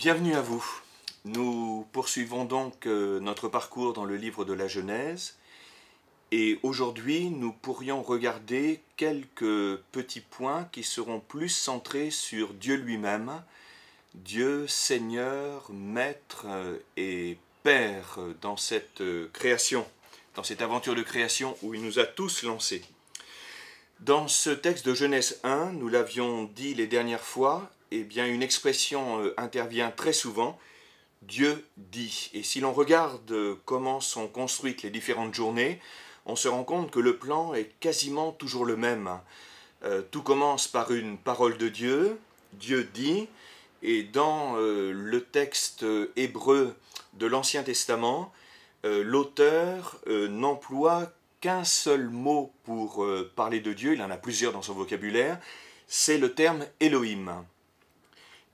Bienvenue à vous. Nous poursuivons donc euh, notre parcours dans le livre de la Genèse et aujourd'hui nous pourrions regarder quelques petits points qui seront plus centrés sur Dieu lui-même, Dieu Seigneur, Maître euh, et Père dans cette euh, création, dans cette aventure de création où il nous a tous lancés. Dans ce texte de Genèse 1, nous l'avions dit les dernières fois, eh bien, une expression euh, intervient très souvent, Dieu dit. Et si l'on regarde euh, comment sont construites les différentes journées, on se rend compte que le plan est quasiment toujours le même. Euh, tout commence par une parole de Dieu, Dieu dit, et dans le texte hébreu de l'Ancien Testament, l'auteur n'emploie qu'un seul mot pour parler de Dieu, il en a plusieurs dans son vocabulaire, c'est le terme Elohim.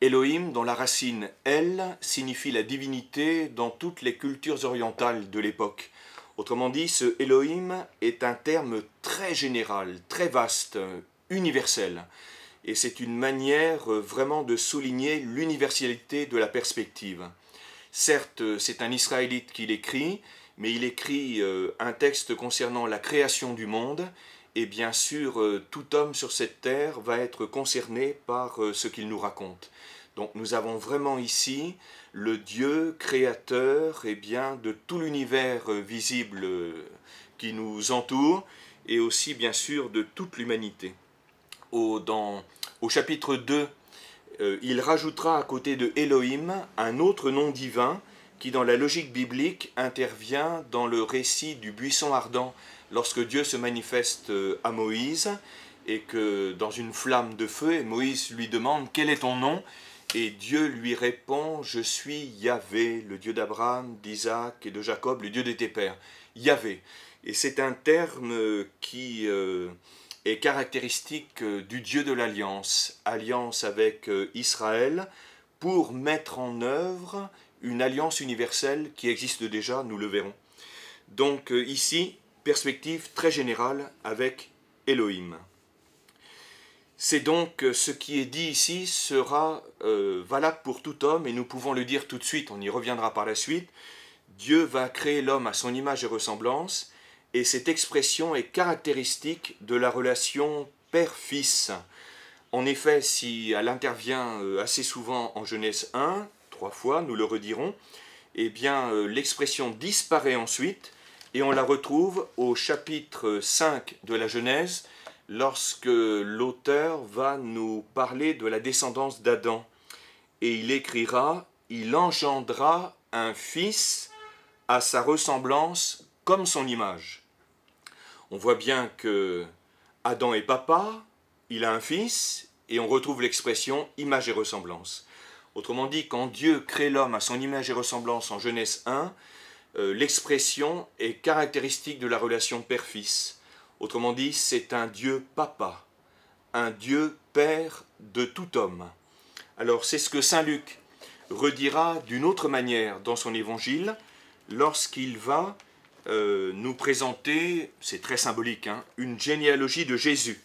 Elohim, dont la racine El signifie la divinité dans toutes les cultures orientales de l'époque. Autrement dit, ce Elohim est un terme très général, très vaste, universel. Et c'est une manière euh, vraiment de souligner l'universalité de la perspective. Certes, euh, c'est un Israélite qui l'écrit, mais il écrit euh, un texte concernant la création du monde, et bien sûr, euh, tout homme sur cette terre va être concerné par euh, ce qu'il nous raconte. Donc nous avons vraiment ici le Dieu créateur et eh bien, de tout l'univers euh, visible qui nous entoure et aussi bien sûr de toute l'humanité. Au, chapitre 2, il rajoutera à côté de Elohim un autre nom divin qui dans la logique biblique intervient dans le récit du buisson ardent lorsque Dieu se manifeste euh, à Moïse et que dans une flamme de feu, Moïse lui demande quel est ton nom et Dieu lui répond Je suis Yahvé, le Dieu d'Abraham, d'Isaac et de Jacob, le Dieu de tes pères. Yahvé. Et c'est un terme euh, qui euh, est caractéristique du Dieu de l'Alliance, alliance avec Israël, pour mettre en œuvre une alliance universelle qui existe déjà, nous le verrons. Donc ici, perspective très générale avec Elohim. C'est donc euh, ce qui est dit ici sera euh, valable pour tout homme, et nous pouvons le dire tout de suite, on y reviendra par la suite. Dieu va créer l'homme à son image et ressemblance, et cette expression est caractéristique de la relation père-fils. En effet, si elle intervient euh, assez souvent en Genèse 1, trois fois, nous le redirons, eh bien l'expression disparaît ensuite et on la retrouve au chapitre 5 de la Genèse, lorsque l'auteur va nous parler de la descendance d'Adam. Et il écrira, il engendra un fils à sa ressemblance comme son image. On voit bien que Adam est papa, il a un fils, et on retrouve l'expression image et ressemblance. Autrement dit, quand Dieu crée l'homme à son image et ressemblance en Genèse 1, euh, l'expression est caractéristique de la relation père-fils. Autrement dit, c'est un Dieu papa, un Dieu père de tout homme. Alors c'est ce que Saint Luc redira d'une autre manière dans son évangile lorsqu'il va euh, nous présenter, c'est très symbolique, hein, une généalogie de Jésus.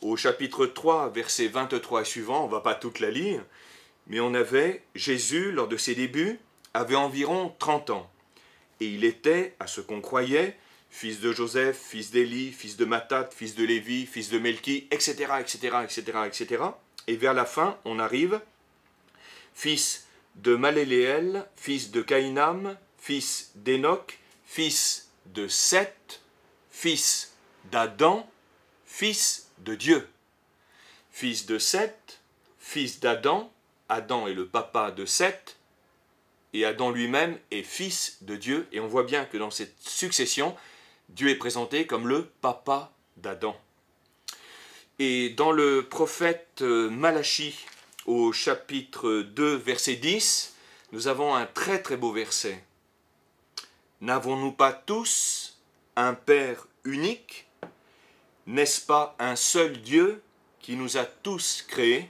Au chapitre 3, verset 23 et suivant, on ne va pas toute la lire, mais on avait, Jésus, lors de ses débuts, avait environ 30 ans et il était, à ce qu'on croyait, fils de Joseph, fils d'Élie, fils de Matat, fils de Lévi, fils de Melki, etc., etc., etc., etc. Et vers la fin, on arrive, fils de Maléléel, fils de Cainam, fils d'Enoch, fils de Seth, fils d'Adam, fils de Dieu. Fils de Seth, fils d'Adam, Adam est le papa de Seth, et Adam lui-même est fils de Dieu, et on voit bien que dans cette succession, Dieu est présenté comme le papa d'Adam. Et dans le prophète euh, Malachi, au chapitre 2, verset 10, nous avons un très très beau verset. N'avons-nous pas tous un Père unique N'est-ce pas un seul Dieu qui nous a tous créés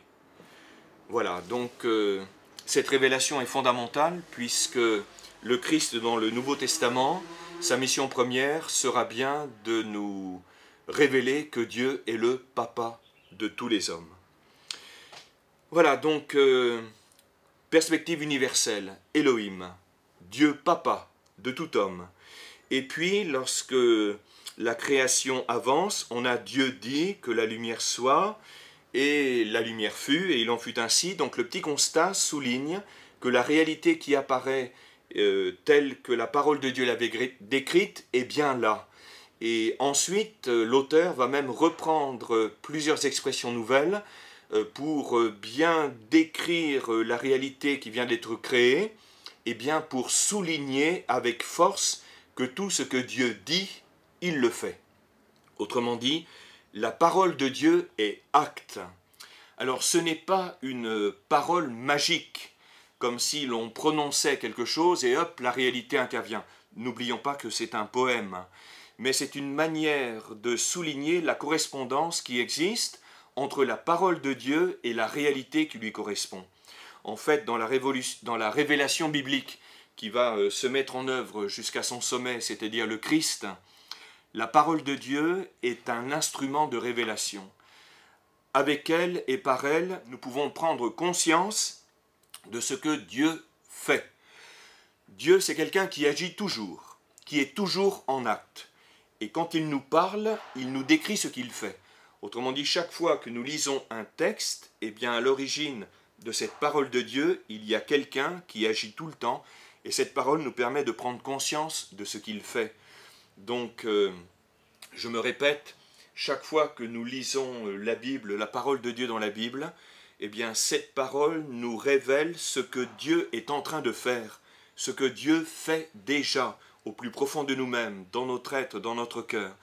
Voilà, donc... Euh, cette révélation est fondamentale puisque le Christ dans le Nouveau Testament, sa mission première sera bien de nous révéler que Dieu est le papa de tous les hommes. Voilà donc euh, perspective universelle, Elohim, Dieu papa de tout homme. Et puis lorsque la création avance, on a Dieu dit que la lumière soit, et la lumière fut, et il en fut ainsi. Donc le petit constat souligne que la réalité qui apparaît euh, telle que la parole de Dieu l'avait décrite est bien là. Et ensuite, euh, l'auteur va même reprendre plusieurs expressions nouvelles euh, pour bien décrire la réalité qui vient d'être créée, et bien pour souligner avec force que tout ce que Dieu dit, il le fait. Autrement dit, la parole de Dieu est acte. Alors ce n'est pas une parole magique, comme si l'on prononçait quelque chose et hop, la réalité intervient. N'oublions pas que c'est un poème, mais c'est une manière de souligner la correspondance qui existe entre la parole de Dieu et la réalité qui lui correspond. En fait, dans la, révélation biblique qui va euh, se mettre en œuvre jusqu'à son sommet, c'est-à-dire le Christ, la parole de Dieu est un instrument de révélation. Avec elle et par elle, nous pouvons prendre conscience de ce que Dieu fait. Dieu, c'est quelqu'un qui agit toujours, qui est toujours en acte. Et quand il nous parle, il nous décrit ce qu'il fait. Autrement dit, chaque fois que nous lisons un texte, eh bien à l'origine de cette parole de Dieu, il y a quelqu'un qui agit tout le temps, et cette parole nous permet de prendre conscience de ce qu'il fait. Donc, euh, je me répète, chaque fois que nous lisons euh, la Bible, la parole de Dieu dans la Bible, eh bien, cette parole nous révèle ce que Dieu est en train de faire, ce que Dieu fait déjà au plus profond de nous-mêmes, dans notre être, dans notre cœur.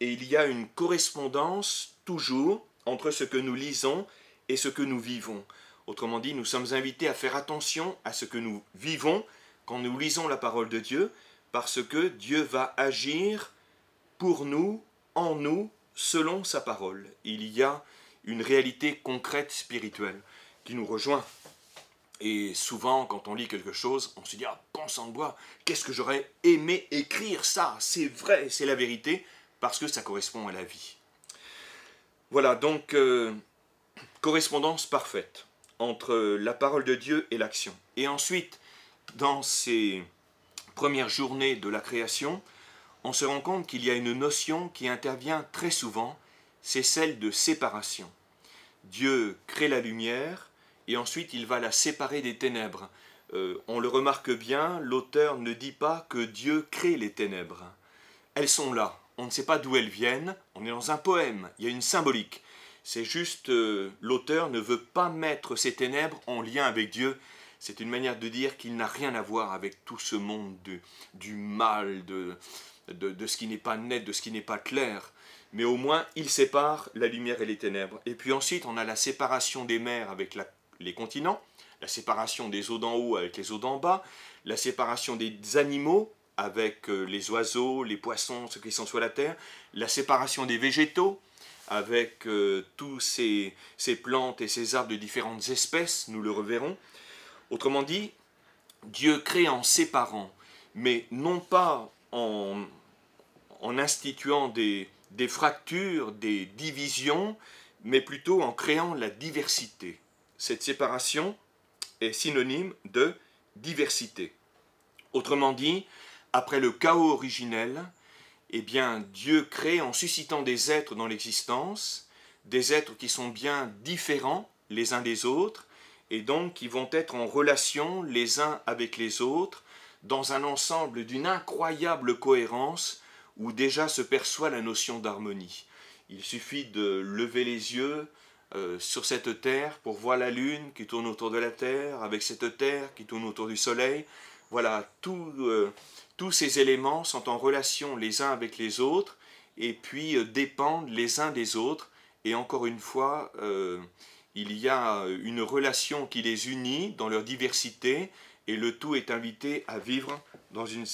Et il y a une correspondance toujours entre ce que nous lisons et ce que nous vivons. Autrement dit, nous sommes invités à faire attention à ce que nous vivons quand nous lisons la parole de Dieu, parce que Dieu va agir pour nous, en nous, selon sa parole. Il y a une réalité concrète spirituelle qui nous rejoint. Et souvent, quand on lit quelque chose, on se dit Ah, bon sang de bois, qu'est-ce que j'aurais aimé écrire ça C'est vrai, c'est la vérité, parce que ça correspond à la vie. Voilà, donc, euh, correspondance parfaite entre la parole de Dieu et l'action. Et ensuite, dans ces première journée de la création, on se rend compte qu'il y a une notion qui intervient très souvent, c'est celle de séparation. Dieu crée la lumière et ensuite il va la séparer des ténèbres. Euh, on le remarque bien, l'auteur ne dit pas que Dieu crée les ténèbres. Elles sont là, on ne sait pas d'où elles viennent, on est dans un poème, il y a une symbolique. C'est juste euh, l'auteur ne veut pas mettre ces ténèbres en lien avec Dieu, c'est une manière de dire qu'il n'a rien à voir avec tout ce monde du mal, de, ce qui n'est pas net, de ce qui n'est pas clair. Mais au moins, il sépare la lumière et les ténèbres. Et puis ensuite, on a la séparation des mers avec les continents, la séparation des eaux d'en haut avec les eaux d'en bas, la séparation des animaux avec euh, les oiseaux, les poissons, ceux qui sont sur la terre, la séparation des végétaux, avec toutes euh, tous ces, ces, plantes et ces arbres de différentes espèces, nous le reverrons, Autrement dit, Dieu crée en séparant, mais non pas en, instituant des, des fractures, des divisions, mais plutôt en créant la diversité. Cette séparation est synonyme de diversité. Autrement dit, après le chaos originel, eh bien, Dieu crée en suscitant des êtres dans l'existence, des êtres qui sont bien différents les uns des autres, et donc qui vont être en relation les uns avec les autres dans un ensemble d'une incroyable cohérence où déjà se perçoit la notion d'harmonie. Il suffit de lever les yeux euh, sur cette Terre pour voir la Lune qui tourne autour de la Terre, avec cette Terre qui tourne autour du Soleil. Voilà, euh, tous ces éléments sont en relation les uns avec les autres et puis euh, dépendent les uns des autres. Et encore une fois, il y a euh, une relation qui les unit dans leur diversité et le tout est invité à vivre dans une,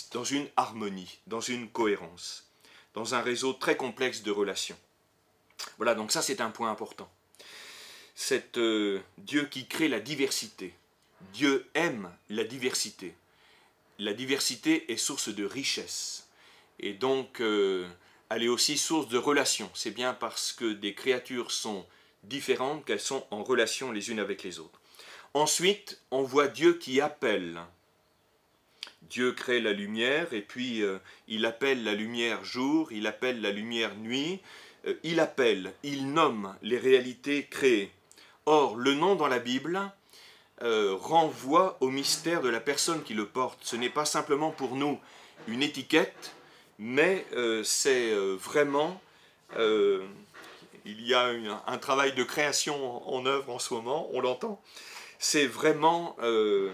harmonie, dans une cohérence, dans un réseau très complexe de relations. Voilà, donc ça c'est un point important. C'est euh, Dieu qui crée la diversité. Dieu aime la diversité. La diversité est source de richesse. Et donc, euh, elle est aussi source de relations. C'est bien parce que des créatures sont différentes, qu'elles sont en relation les unes avec les autres. Ensuite, on voit Dieu qui appelle. Dieu crée la lumière et puis euh, il appelle la lumière jour, il appelle la lumière nuit, euh, il appelle, il nomme les réalités créées. Or, le nom dans la Bible euh, renvoie au mystère de la personne qui le porte. Ce n'est pas simplement pour nous une étiquette, mais c'est vraiment il y a un travail de création en, œuvre en ce moment, on l'entend. C'est vraiment euh,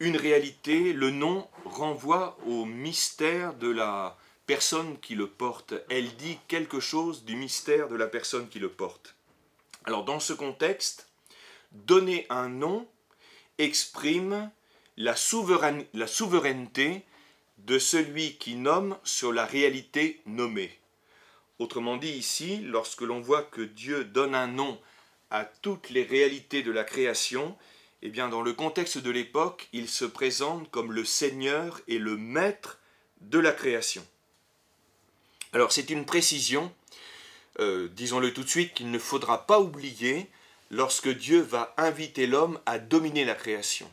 une réalité. Le nom renvoie au mystère de la personne qui le porte. Elle dit quelque chose du mystère de la personne qui le porte. Alors dans ce contexte, donner un nom exprime la souveraineté de celui qui nomme sur la réalité nommée. Autrement dit, ici, lorsque l'on voit que Dieu donne un nom à toutes les réalités de la création, eh bien, dans le contexte de l'époque, il se présente comme le Seigneur et le Maître de la création. Alors, c'est une précision, euh, disons-le tout de suite, qu'il ne faudra pas oublier lorsque Dieu va inviter l'homme à dominer la création.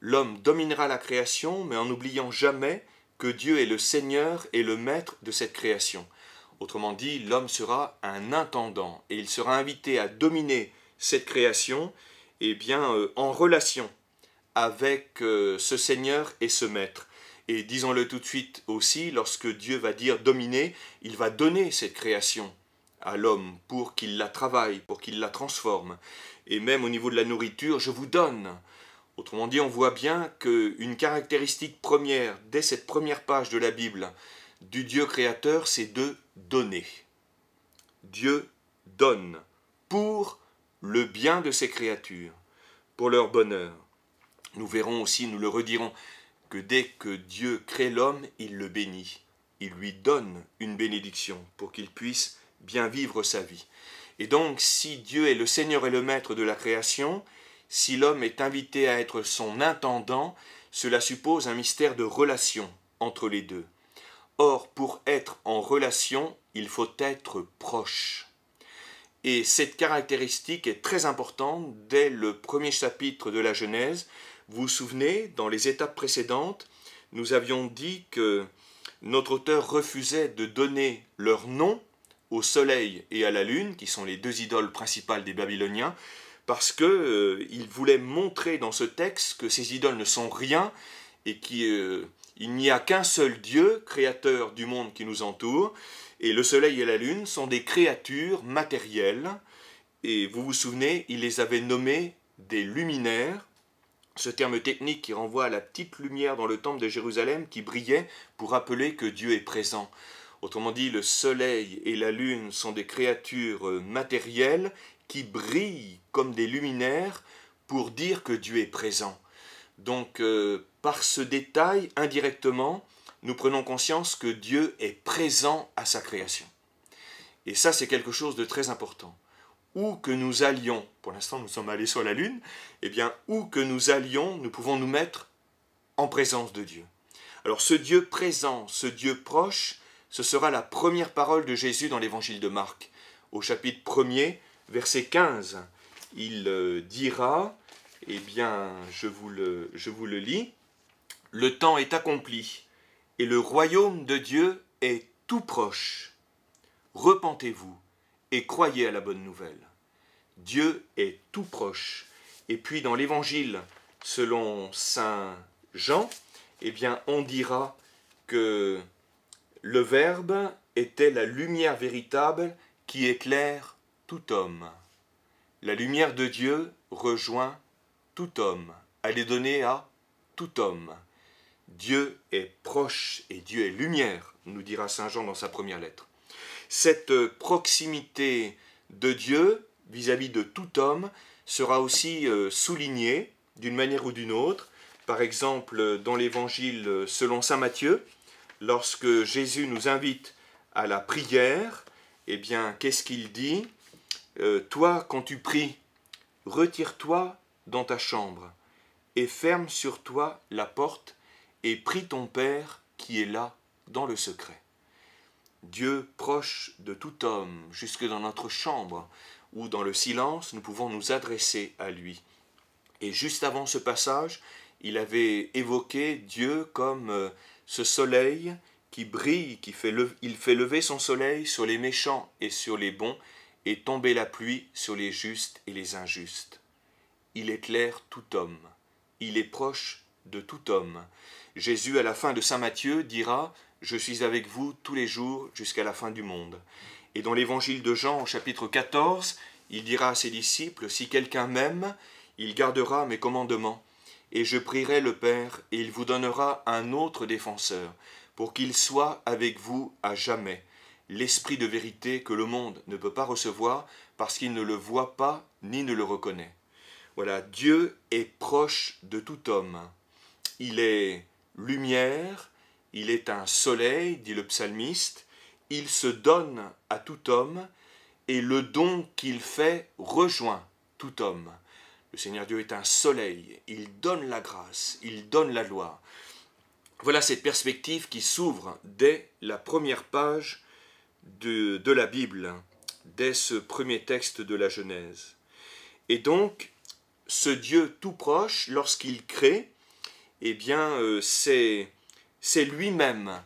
L'homme dominera la création, mais en n'oubliant jamais que Dieu est le Seigneur et le Maître de cette création. Autrement dit, l'homme sera un intendant et il sera invité à dominer cette création eh bien, euh, en relation avec euh, ce Seigneur et ce Maître. Et disons-le tout de suite aussi, lorsque Dieu va dire dominer, il va donner cette création à l'homme pour qu'il la travaille, pour qu'il la transforme. Et même au niveau de la nourriture, je vous donne. Autrement dit, on voit bien qu'une caractéristique première, dès cette première page de la Bible, du Dieu créateur, c'est de donner. Dieu donne pour le bien de ses créatures, pour leur bonheur. Nous verrons aussi, nous le redirons, que dès que Dieu crée l'homme, il le bénit. Il lui donne une bénédiction pour qu'il puisse bien vivre sa vie. Et donc, si Dieu est le Seigneur et le Maître de la création, si l'homme est invité à être son intendant, cela suppose un mystère de relation entre les deux. Or, pour être en relation, il faut être proche. Et cette caractéristique est très importante dès le premier chapitre de la Genèse. Vous vous souvenez, dans les étapes précédentes, nous avions dit que notre auteur refusait de donner leur nom au soleil et à la lune, qui sont les deux idoles principales des Babyloniens, parce qu'il euh, voulait montrer dans ce texte que ces idoles ne sont rien et qui euh, il n'y a qu'un seul Dieu, créateur du monde qui nous entoure, et le Soleil et la Lune sont des créatures matérielles, et vous vous souvenez, il les avait nommées des luminaires, ce terme technique qui renvoie à la petite lumière dans le temple de Jérusalem qui brillait pour rappeler que Dieu est présent. Autrement dit, le soleil et la lune sont des créatures matérielles qui brillent comme des luminaires pour dire que Dieu est présent. Donc, euh, par ce détail, indirectement, nous prenons conscience que Dieu est présent à sa création. Et ça, c'est quelque chose de très important. Où que nous allions, pour l'instant nous sommes allés sur la Lune, et eh bien, où que nous allions, nous pouvons nous mettre en présence de Dieu. Alors ce Dieu présent, ce Dieu proche, ce sera la première parole de Jésus dans l'évangile de Marc. Au chapitre 1er, verset 15, il euh, dira, eh bien, je vous le, je vous le lis, le temps est accompli, et le royaume de Dieu est tout proche. Repentez-vous et croyez à la bonne nouvelle. Dieu est tout proche. Et puis dans l'évangile selon saint Jean, eh bien on dira que le Verbe était la lumière véritable qui éclaire tout homme. La lumière de Dieu rejoint tout homme. Elle est donnée à tout homme. Dieu est proche et Dieu est lumière, nous dira Saint Jean dans sa première lettre. Cette euh, proximité de Dieu vis-à-vis de tout homme sera aussi euh, soulignée d'une manière ou d'une autre, par exemple dans l'évangile euh, selon Saint Matthieu, lorsque Jésus nous invite à la prière, eh bien, qu'est-ce qu'il dit Toi, quand tu pries, retire-toi dans ta chambre et ferme sur toi la porte et prie ton Père qui est là dans le secret. Dieu proche de tout homme, jusque dans notre chambre, où dans le silence nous pouvons nous adresser à lui. Et juste avant ce passage, il avait évoqué Dieu comme euh, ce soleil qui brille, qui fait il fait lever son soleil sur les méchants et sur les bons, et tomber la pluie sur les justes et les injustes. Il éclaire tout homme, il est proche de tout homme. Jésus, à la fin de Saint Matthieu, dira Je suis avec vous tous les jours jusqu'à la fin du monde. Et dans l'évangile de Jean, au chapitre 14, il dira à ses disciples Si quelqu'un m'aime, il gardera mes commandements. Et je prierai le Père, et il vous donnera un autre défenseur, pour qu'il soit avec vous à jamais, l'Esprit de vérité que le monde ne peut pas recevoir, parce qu'il ne le voit pas ni ne le reconnaît. Voilà, Dieu est proche de tout homme il est lumière, il est un soleil, dit le psalmiste, il se donne à tout homme, et le don qu'il fait rejoint tout homme. Le Seigneur Dieu est un soleil, il donne la grâce, il donne la loi. Voilà cette perspective qui s'ouvre dès la première page de, la Bible, dès ce premier texte de la Genèse. Et donc, ce Dieu tout proche, lorsqu'il crée, eh bien, euh, c'est lui-même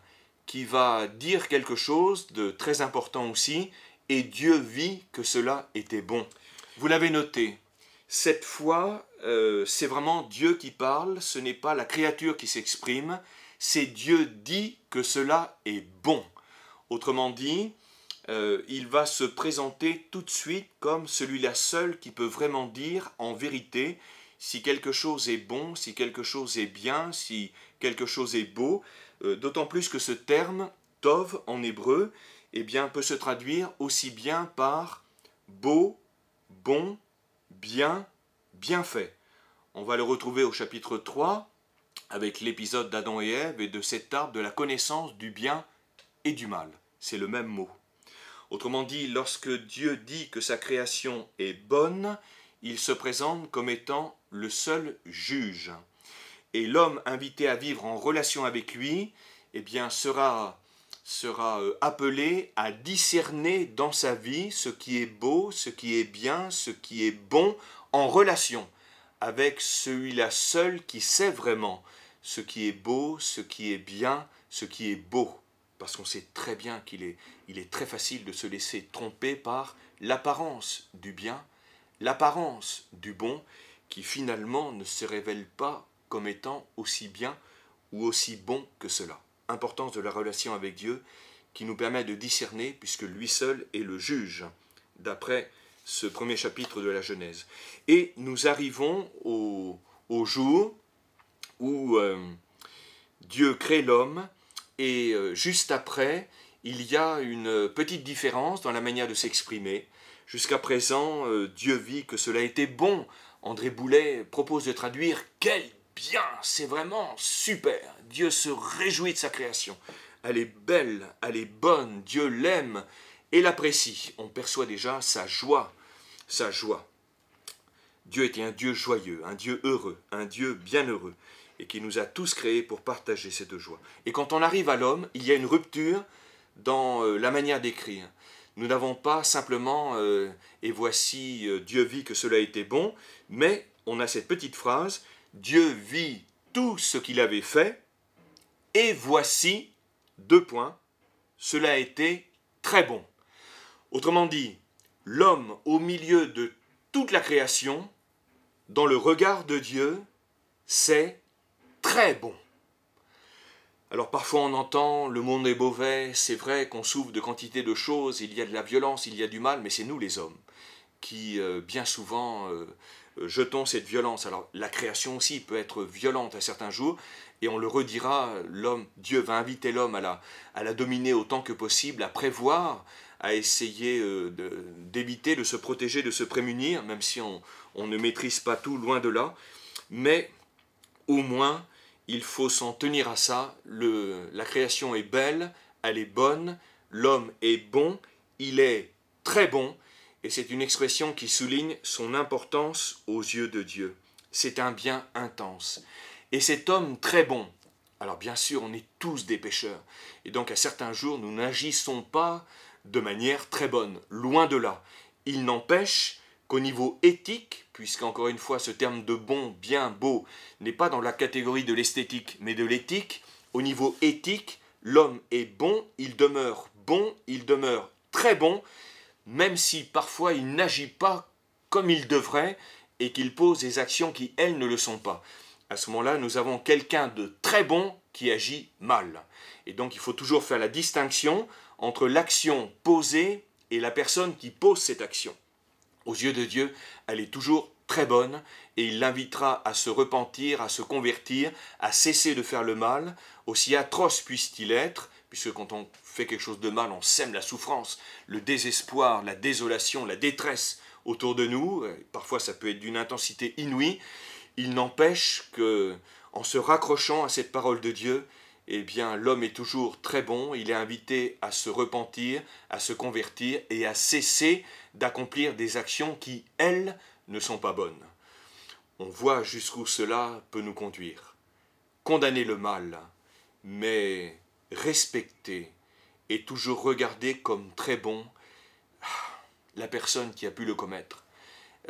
qui va dire quelque chose de très important aussi, et Dieu vit que cela était bon. Vous l'avez noté, cette fois, euh, c'est vraiment Dieu qui parle, ce n'est pas la créature qui s'exprime, c'est Dieu dit que cela est bon. Autrement dit, euh, il va se présenter tout de suite comme celui-là seul qui peut vraiment dire en vérité si quelque chose est bon, si quelque chose est bien, si quelque chose est beau, euh, d'autant plus que ce terme, tov en hébreu, eh bien, peut se traduire aussi bien par beau, bon, bien, bien fait. On va le retrouver au chapitre 3 avec l'épisode d'Adam et Ève et de cet arbre de la connaissance du bien et du mal. C'est le même mot. Autrement dit, lorsque Dieu dit que sa création est bonne, il se présente comme étant le seul juge. Et l'homme invité à vivre en relation avec lui, eh bien, sera, euh, appelé à discerner dans sa vie ce qui est beau, ce qui est bien, ce qui est bon, en relation avec celui-là seul qui sait vraiment ce qui est beau, ce qui est bien, ce qui est beau. Parce qu'on sait très bien qu'il est, il est très facile de se laisser tromper par l'apparence du bien, l'apparence du bon qui finalement ne se révèle pas comme étant aussi bien ou aussi bon que cela. Importance de la relation avec Dieu qui nous permet de discerner puisque lui seul est le juge, d'après ce premier chapitre de la Genèse. Et nous arrivons au, jour où euh, Dieu crée l'homme et euh, juste après, il y a une petite différence dans la manière de s'exprimer. Jusqu'à présent, euh, Dieu vit que cela était bon. André Boulet propose de traduire Quel bien C'est vraiment super Dieu se réjouit de sa création. Elle est belle, elle est bonne, Dieu l'aime et l'apprécie. On perçoit déjà sa joie, sa joie. Dieu était un Dieu joyeux, un Dieu heureux, un Dieu bienheureux, et qui nous a tous créés pour partager cette joie. Et quand on arrive à l'homme, il y a une rupture dans euh, la manière d'écrire. Nous n'avons pas simplement euh, et voici euh, Dieu vit que cela était bon, mais on a cette petite phrase Dieu vit tout ce qu'il avait fait et voici deux points cela a été très bon. Autrement dit, l'homme au milieu de toute la création, dans le regard de Dieu, c'est très bon. Alors parfois on entend le monde est mauvais, c'est vrai qu'on souffre de quantité de choses, il y a de la violence, il y a du mal, mais c'est nous les hommes qui euh, bien souvent euh, euh, jetons cette violence. Alors la création aussi peut être violente à certains jours, et on le redira, l'homme, Dieu va inviter l'homme à la, à la dominer autant que possible, à prévoir, à essayer d'éviter, de, se protéger, de se prémunir, même si on ne maîtrise pas tout, loin de là, mais au moins il faut s'en tenir à ça. la création est belle, elle est bonne, l'homme est bon, il est très bon, et c'est une expression qui souligne son importance aux yeux de Dieu. C'est un bien intense. Et cet homme très bon, alors bien sûr, on est tous des pécheurs, et donc à certains jours, nous n'agissons pas de manière très bonne, loin de là. Il n'empêche, qu'au niveau éthique, puisqu'encore une fois ce terme de bon, bien, beau n'est pas dans la catégorie de l'esthétique mais de l'éthique, au niveau éthique, l'homme est bon, il demeure bon, il demeure très bon, même si parfois il n'agit pas comme il devrait et qu'il pose des actions qui, elles, ne le sont pas. À ce moment-là, nous avons quelqu'un de très bon qui agit mal. Et donc il faut toujours faire la distinction entre l'action posée et la personne qui pose cette action aux yeux de Dieu, elle est toujours très bonne et il l'invitera à se repentir, à se convertir, à cesser de faire le mal, aussi atroce puisse-t-il être, puisque quand on fait quelque chose de mal, on sème la souffrance, le désespoir, la désolation, la détresse autour de nous, parfois ça peut être d'une intensité inouïe, il n'empêche que, en se raccrochant à cette parole de Dieu, eh bien l'homme est toujours très bon, il est invité à se repentir, à se convertir et à cesser d'accomplir des actions qui, elles, ne sont pas bonnes. On voit jusqu'où cela peut nous conduire. Condamner le mal, mais respecter et toujours regarder comme très bon ah, la personne qui a pu le commettre.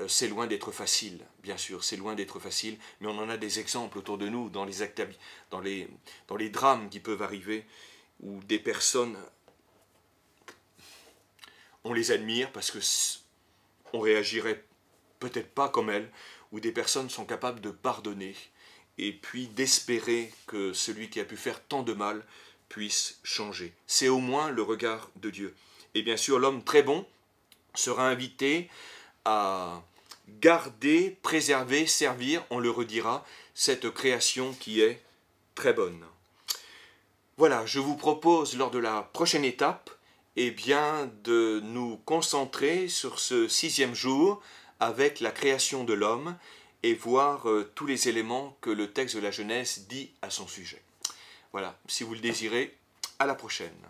Euh, c'est loin d'être facile, bien sûr, c'est loin d'être facile, mais on en a des exemples autour de nous, dans les, dans les, dans les drames qui peuvent arriver, où des personnes, on les admire parce que on réagirait peut-être pas comme elles, où des personnes sont capables de pardonner, et puis d'espérer que celui qui a pu faire tant de mal puisse changer. C'est au moins le regard de Dieu. Et bien sûr, l'homme très bon sera invité à garder, préserver, servir, on le redira, cette création qui est très bonne. Voilà, je vous propose lors de la prochaine étape eh bien, de nous concentrer sur ce sixième jour avec la création de l'homme et voir euh, tous les éléments que le texte de la Genèse dit à son sujet. Voilà, si vous le désirez, à la prochaine.